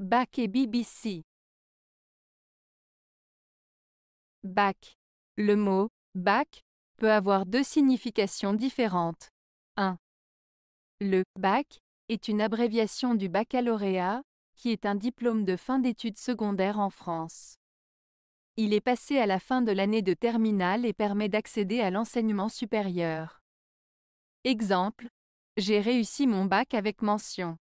Bac et BBC. Bac. Le mot bac peut avoir deux significations différentes. 1. Le bac est une abréviation du baccalauréat, qui est un diplôme de fin d'études secondaires en France. Il est passé à la fin de l'année de terminale et permet d'accéder à l'enseignement supérieur. Exemple, j'ai réussi mon bac avec mention.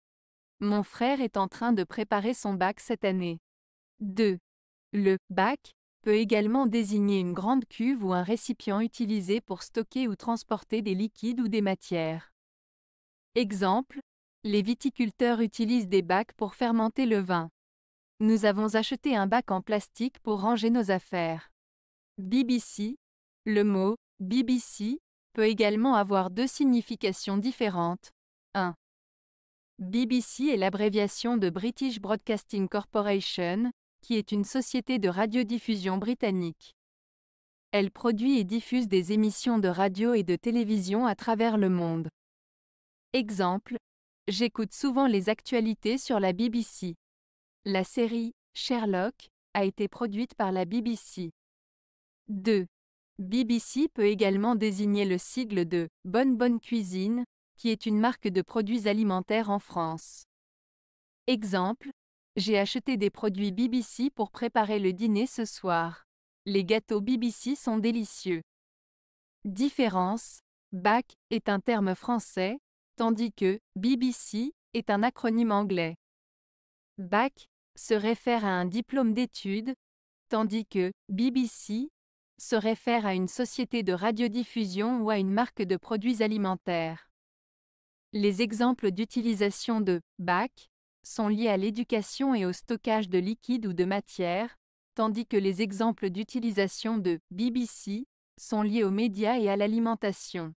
Mon frère est en train de préparer son bac cette année. 2. Le bac peut également désigner une grande cuve ou un récipient utilisé pour stocker ou transporter des liquides ou des matières. Exemple, les viticulteurs utilisent des bacs pour fermenter le vin. Nous avons acheté un bac en plastique pour ranger nos affaires. BBC. Le mot BBC peut également avoir deux significations différentes. 1. BBC est l'abréviation de British Broadcasting Corporation, qui est une société de radiodiffusion britannique. Elle produit et diffuse des émissions de radio et de télévision à travers le monde. Exemple, j'écoute souvent les actualités sur la BBC. La série Sherlock a été produite par la BBC. 2. BBC peut également désigner le sigle de Bonne Bonne Cuisine, qui est une marque de produits alimentaires en France. Exemple, j'ai acheté des produits BBC pour préparer le dîner ce soir. Les gâteaux BBC sont délicieux. Différence, BAC est un terme français, tandis que BBC est un acronyme anglais. BAC se réfère à un diplôme d'études, tandis que BBC se réfère à une société de radiodiffusion ou à une marque de produits alimentaires. Les exemples d'utilisation de bac sont liés à l'éducation et au stockage de liquide ou de matière, tandis que les exemples d'utilisation de BBC sont liés aux médias et à l'alimentation.